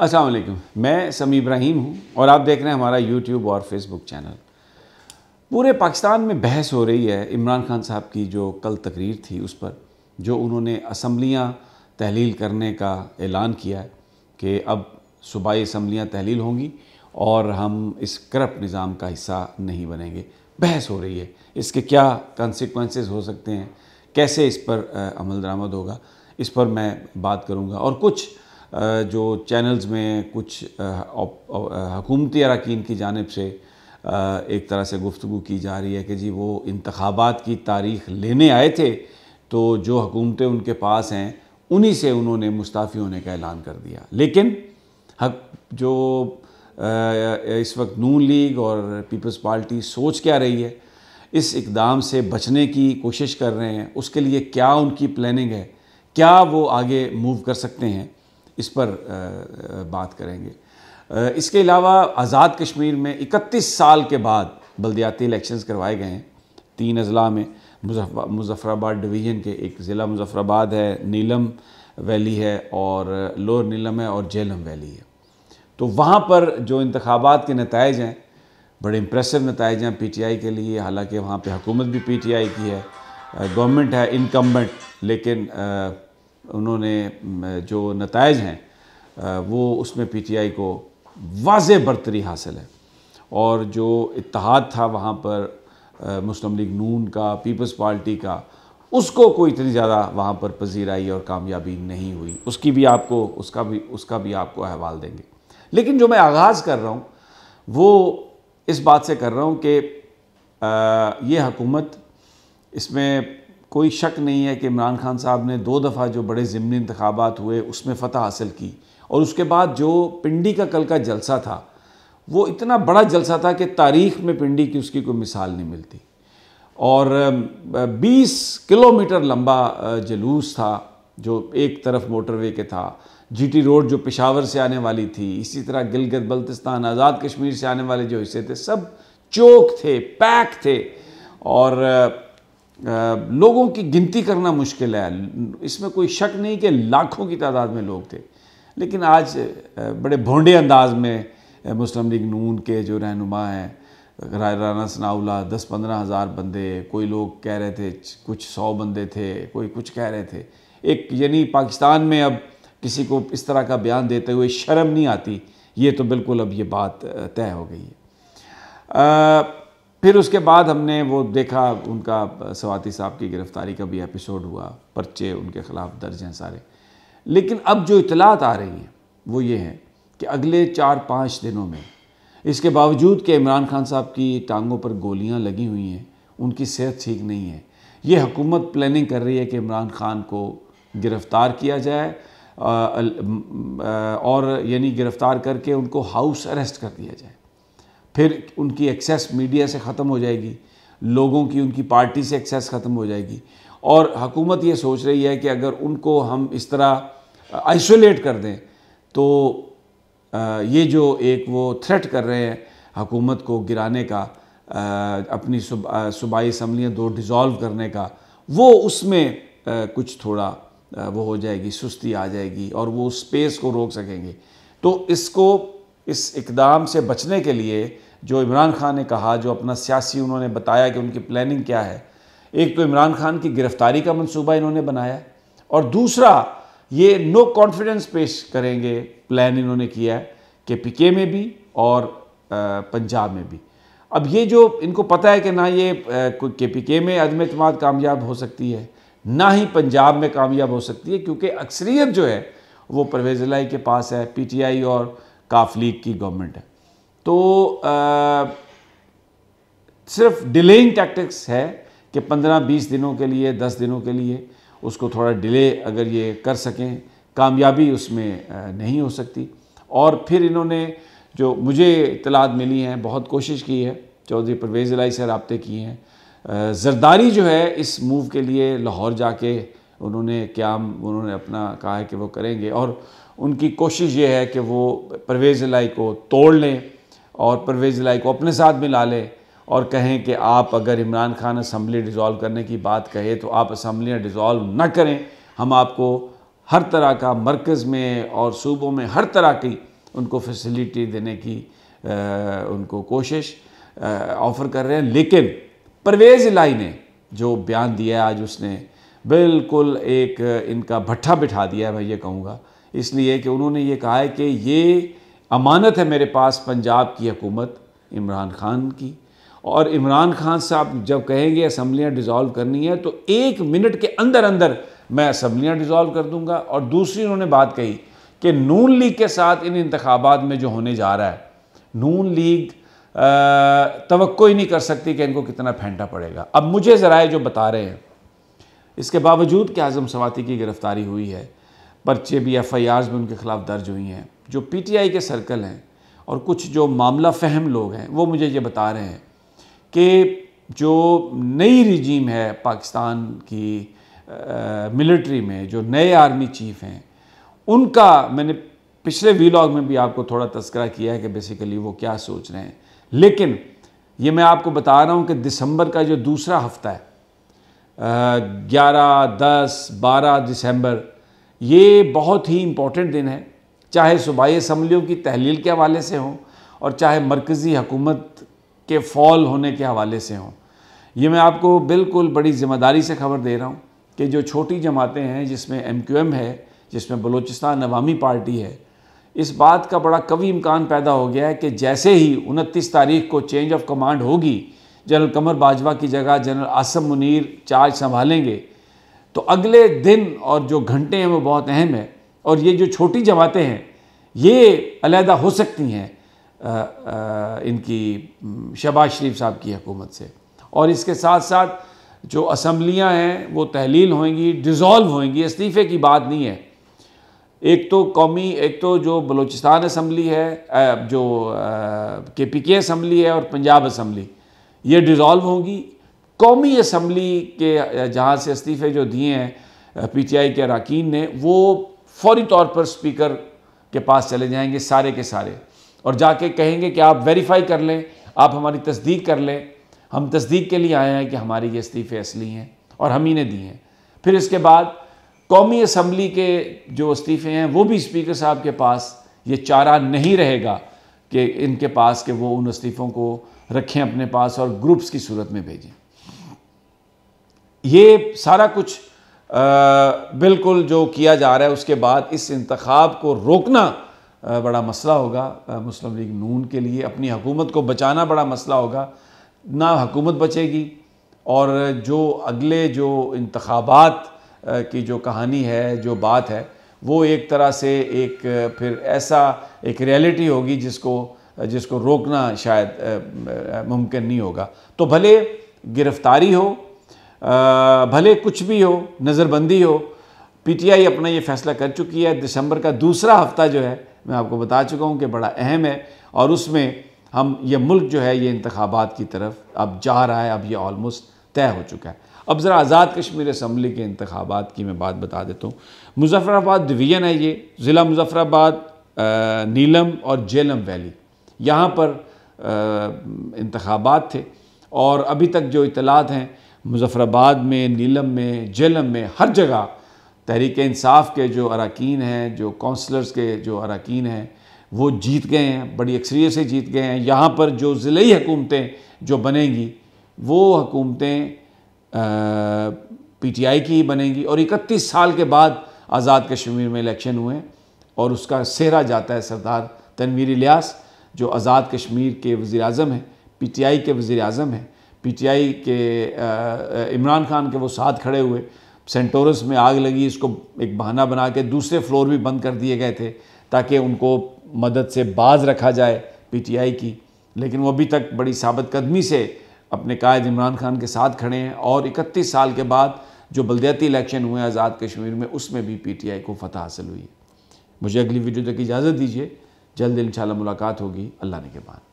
अस्सलाम वालेकुम मैं समी इब्राहिम हूँ और आप देख रहे हैं हमारा यूट्यूब और फेसबुक चैनल पूरे पाकिस्तान में बहस हो रही है इमरान खान साहब की जो कल तकरीर थी उस पर जो उन्होंने असम्बलियाँ तहलील करने का ऐलान किया है कि अब सूबाई असम्बलियाँ तहलील होंगी और हम इस करप्ट निज़ाम का हिस्सा नहीं बनेंगे बहस हो रही है इसके क्या कंसिक्वेंसेस हो सकते हैं कैसे इस पर अमल दरामद होगा इस पर मैं बात करूँगा और कुछ जो चैनल्स में कुछ हकूमती अरकान की जानब से एक तरह से गुफ्तु की जा रही है कि जी वो इंतबात की तारीख लेने आए थे तो जो हकूमतें उनके पास हैं उन्हीं से उन्होंने मुस्ताफ़ी होने का ऐलान कर दिया लेकिन हक जो इस वक्त नून लीग और पीपल्स पार्टी सोच क्या रही है इस इकदाम से बचने की कोशिश कर रहे हैं उसके लिए क्या उनकी प्लानिंग है क्या वो आगे मूव कर सकते हैं इस पर बात करेंगे इसके अलावा आज़ाद कश्मीर में 31 साल के बाद बलदियाती इलेक्शंस करवाए गए हैं तीन अजला में मुजफ्फराबाद डिवीज़न के एक ज़िला मुजफ्फराबाद है नीलम वैली है और लोअर नीलम है और जेलम वैली है तो वहाँ पर जो इंतबात के नतज हैं बड़े इम्प्रेसिव नतज हैं पी टी आई के लिए हालाँकि वहाँ पर हुकूमत भी पी टी आई की है गवर्नमेंट है इनकम्बेंट लेकिन उन्होंने जो नतज हैं वो उसमें पी टी आई को वाज बरतरी हासिल है और जो इतिहाद था वहाँ पर मुस्लिम लीग नून का पीपल्स पार्टी का उसको कोई इतनी ज़्यादा वहाँ पर पजीराई और कामयाबी नहीं हुई उसकी भी आपको उसका भी उसका भी आपको अहवाल देंगे लेकिन जो मैं आगाज़ कर रहा हूँ वो इस बात से कर रहा हूँ कि ये हकूमत इसमें कोई शक नहीं है कि इमरान खान साहब ने दो दफ़ा जो बड़े ज़मनी इंतबात हुए उसमें फ़तह हासिल की और उसके बाद जो पिंडी का कल का जलसा था वो इतना बड़ा जलसा था कि तारीख़ में पिंडी की उसकी कोई मिसाल नहीं मिलती और 20 किलोमीटर लंबा जलूस था जो एक तरफ मोटरवे के था जीटी रोड जो पिशावर से आने वाली थी इसी तरह गिलगत बल्तिस्तान आज़ाद कश्मीर से आने वाले जो हिस्से थे सब चौक थे पैक थे और लोगों की गिनती करना मुश्किल है इसमें कोई शक नहीं कि लाखों की तादाद में लोग थे लेकिन आज बड़े भोंडे अंदाज में मुस्लिम लीग नून के जो रहनुमा हैं राना सनाउला दस पंद्रह हज़ार बंदे कोई लोग कह रहे थे कुछ सौ बंदे थे कोई कुछ कह रहे थे एक यानी पाकिस्तान में अब किसी को इस तरह का बयान देते हुए शर्म नहीं आती ये तो बिल्कुल अब ये बात तय हो गई है फिर उसके बाद हमने वो देखा उनका सवाती साहब की गिरफ़्तारी का भी एपिसोड हुआ पर्चे उनके ख़िलाफ़ दर्ज हैं सारे लेकिन अब जो इतलात आ रही हैं वो ये है कि अगले चार पाँच दिनों में इसके बावजूद कि इमरान खान साहब की टांगों पर गोलियां लगी हुई हैं उनकी सेहत ठीक नहीं है ये हुकूमत प्लानिंग कर रही है कि इमरान खान को गिरफ़्तार किया जाए और यानी गिरफ़्तार करके उनको हाउस अरेस्ट कर दिया जाए फिर उनकी एक्सेस मीडिया से ख़त्म हो जाएगी लोगों की उनकी पार्टी से एक्सेस ख़त्म हो जाएगी और हकूमत ये सोच रही है कि अगर उनको हम इस तरह आइसोलेट कर दें तो ये जो एक वो थ्रेट कर रहे हैं हकूमत को गिराने का अपनी सूबाई असम्बलियाँ दो डिज़ोल्व करने का वो उसमें कुछ थोड़ा वो हो जाएगी सुस्ती आ जाएगी और वो स्पेस को रोक सकेंगे तो इसको इस इकदाम से बचने के लिए जो इमरान खान ने कहा जो अपना सियासी उन्होंने बताया कि उनकी प्लानिंग क्या है एक तो इमरान खान की गिरफ़्तारी का मनसूबा इन्होंने बनाया और दूसरा ये नो कॉन्फिडेंस पेश करेंगे प्लान इन्होंने किया है के पी के में भी और पंजाब में भी अब ये जो इनको पता है कि ना ये के पी के में अदम अतमाद कामयाब हो सकती है ना ही पंजाब में कामयाब हो सकती है क्योंकि अक्सरियत जो है वो परवेज़ लाई के पास है पी टी आई और काफ लीग की गवर्नमेंट है तो आ, सिर्फ डिलेइंग टैक्टिक्स है कि 15-20 दिनों के लिए 10 दिनों के लिए उसको थोड़ा डिले अगर ये कर सकें कामयाबी उसमें नहीं हो सकती और फिर इन्होंने जो मुझे इतलात मिली हैं बहुत कोशिश की है चौधरी परवेज़ लाई से रबते किए हैं जरदारी जो है इस मूव के लिए लाहौर जाके उन्होंने क्या उन्होंने अपना कहा है कि वो करेंगे और उनकी कोशिश ये है कि वो परवेज़ लाई को तोड़ लें और परवेज़ लाई को अपने साथ मिला लें और कहें कि आप अगर इमरान खान असम्बली डिज़ोल्व करने की बात कहे तो आप असम्बलियाँ डिज़ोल्व ना करें हम आपको हर तरह का मरकज़ में और सूबों में हर तरह की उनको फैसिलिटी देने की आ, उनको कोशिश ऑफ़र कर रहे हैं लेकिन परवेज़ इलाई ने जो बयान दिया है आज उसने बिल्कुल एक इनका भट्ठा बिठा दिया है मैं ये कहूँगा इसलिए कि उन्होंने ये कहा है कि ये अमानत है मेरे पास पंजाब की हुकूमत इमरान खान की और इमरान खान साहब जब कहेंगे असम्बलियाँ डिज़ोल्व करनी है तो एक मिनट के अंदर अंदर मैं असम्बलियाँ डिज़ोल्व कर दूंगा और दूसरी उन्होंने बात कही कि नून लीग के साथ इन इंतबात में जो होने जा रहा है नून लीग तो ही नहीं कर सकती कि इनको कितना फेंटा पड़ेगा अब मुझे ज़रा जो बता रहे हैं इसके बावजूद कि आज़म सवाती की गिरफ़्तारी हुई है पर्चे भी एफ़ आई आर्स भी उनके ख़िलाफ़ दर्ज हुई हैं जो पी टी आई के सर्कल हैं और कुछ जो मामला फहम लोग हैं वो मुझे ये बता रहे हैं कि जो नई रिजीम है पाकिस्तान की मिलिट्री में जो नए आर्मी चीफ हैं उनका मैंने पिछले वीलॉग में भी आपको थोड़ा तस्करा किया है कि बेसिकली वो क्या सोच रहे हैं लेकिन ये मैं आपको बता रहा हूँ कि दिसंबर का जो दूसरा हफ्ता है ग्यारह दस बारह दिसंबर ये बहुत ही इम्पॉर्टेंट दिन है चाहे सूबाई असम्बलियों की तहलील के हवाले से हों और चाहे मरकज़ी हकूमत के फॉल होने के हवाले से हों ये मैं आपको बिल्कुल बड़ी ज़िम्मेदारी से खबर दे रहा हूँ कि जो छोटी जमातें हैं जिसमें एम क्यू एम है जिसमें बलूचिस्तान अवामी पार्टी है इस बात का बड़ा कवि इम्कान पैदा हो गया है कि जैसे ही उनतीस तारीख को चेंज ऑफ कमांड होगी जनरल कमर बाजवा की जगह जनरल आसम मुनीर चार्ज संभालेंगे तो अगले दिन और जो घंटे हैं वो बहुत अहम है और ये जो छोटी जमातें हैं ये अलहदा हो सकती हैं इनकी शबाज शरीफ साहब की हकूमत से और इसके साथ साथ जो असम्बलियाँ हैं वो तहलील होंगी डिज़ोल्व होंगी इस्तीफ़े की बात नहीं है एक तो कौमी एक तो जो बलूचिस्तान असम्बली है जो के पी के असम्बली है और पंजाब असम्बली ये डिज़ोल्व होंगी कौमी असम्बली के जहाँ से इस्तीफ़े जो दिए हैं पी टी आई के अरकान ने वो फौरी तौर पर स्पीकर के पास चले जाएँगे सारे के सारे और जाके कहेंगे कि आप वेरीफाई कर लें आप हमारी तस्दीक कर लें हम तस्दीक के लिए आए हैं कि हमारे ये इस्तीफ़े असली हैं और हम ही ने दिए हैं फिर इसके बाद कौमी असम्बली के जो इस्तीफ़े हैं वो भी स्पीकर साहब के पास ये चारा नहीं रहेगा कि इनके पास कि वो उन इस्तीफ़ों को रखें अपने पास और ग्रुप्स की सूरत में भेजें ये सारा कुछ आ, बिल्कुल जो किया जा रहा है उसके बाद इस इंतखब को रोकना आ, बड़ा मसला होगा आ, मुस्लिम लीग नून के लिए अपनी हुकूमत को बचाना बड़ा मसला होगा ना हकूमत बचेगी और जो अगले जो इंतबात की जो कहानी है जो बात है वो एक तरह से एक फिर ऐसा एक रियलिटी होगी जिसको जिसको रोकना शायद मुमकिन नहीं होगा तो भले गिरफ़्तारी हो भले कुछ भी हो नज़रबंदी हो पीटीआई अपना ये फैसला कर चुकी है दिसंबर का दूसरा हफ्ता जो है मैं आपको बता चुका हूँ कि बड़ा अहम है और उसमें हम ये मुल्क जो है ये इंतबात की तरफ अब जा रहा है अब ये ऑलमोस्ट तय हो चुका है अब ज़रा आज़ाद कश्मीर असम्बली के इंतबात की मैं बात बता देता हूँ मुजफ़राबाद डिवीज़न है ये ज़िला मुजफ़राबाद नीलम और जेलम वैली यहाँ पर इंतबात थे और अभी तक जो इतलात हैं मुजफ़राबाद में नीलम में जेलम में हर जगह तहरीक इंसाफ के जो अरकान हैं जो कौंसलर्स के जो अरकान हैं वो जीत गए हैं बड़ी अक्सरियत से जीत गए हैं यहाँ पर जो ज़िली हुकूमतें जो बनेंगी वो हुकूमतें पी टी आई की ही बनेंगी और इकतीस साल के बाद आज़ाद कश्मीर में इलेक्शन हुए और उसका सेहरा जाता है सरदार तनवीर लियास जो आज़ाद कश्मीर के वज़ी अजम हैं पी टी आई के वज़ी अजम हैं पीटीआई के इमरान खान के वो साथ खड़े हुए सेंटोरस में आग लगी इसको एक बहाना बना के दूसरे फ्लोर भी बंद कर दिए गए थे ताकि उनको मदद से बाज रखा जाए पीटीआई की लेकिन वो अभी तक बड़ी साबित कदमी से अपने कायद इमरान खान के साथ खड़े हैं और इकतीस साल के बाद जो बलदियाती इलेक्शन हुए आज़ाद कश्मीर में उसमें भी पी को फतह हासिल हुई है मुझे अगली वीडियो तक इजाज़त दीजिए जल्द इन मुलाकात होगी अल्लाह ने के बाद